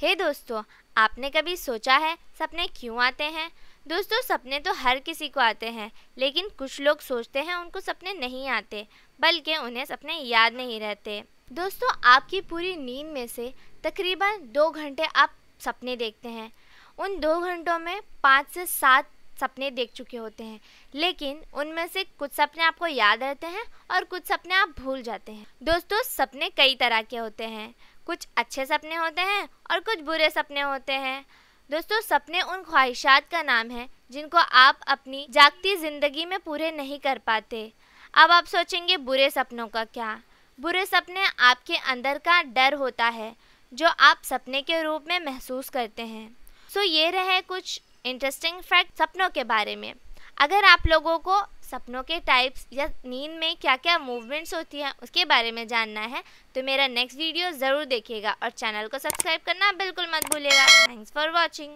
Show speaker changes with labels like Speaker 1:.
Speaker 1: हे दोस्तों आपने कभी सोचा है सपने क्यों आते हैं दोस्तों सपने तो हर किसी को आते हैं लेकिन कुछ लोग सोचते हैं उनको सपने नहीं आते बल्कि उन्हें सपने याद नहीं रहते दोस्तों आपकी पूरी नींद में से तकरीबन दो घंटे आप सपने देखते हैं उन दो घंटों में पाँच से सात सपने देख चुके होते हैं लेकिन उनमें से कुछ सपने आपको याद रहते हैं और कुछ सपने आप भूल जाते हैं दोस्तों सपने कई तरह के होते हैं कुछ अच्छे सपने होते हैं और कुछ बुरे सपने होते हैं दोस्तों सपने उन ख्वाहिशात का नाम है जिनको आप अपनी जागती ज़िंदगी में पूरे नहीं कर पाते अब आप सोचेंगे बुरे सपनों का क्या बुरे सपने आपके अंदर का डर होता है जो आप सपने के रूप में महसूस करते हैं सो ये रहे कुछ इंटरेस्टिंग फैक्ट सपनों के बारे में अगर आप लोगों को सपनों के टाइप्स या नींद में क्या क्या मूवमेंट्स होती हैं उसके बारे में जानना है तो मेरा नेक्स्ट वीडियो ज़रूर देखिएगा और चैनल को सब्सक्राइब करना बिल्कुल मत भूलिएगा थैंक्स फॉर वॉचिंग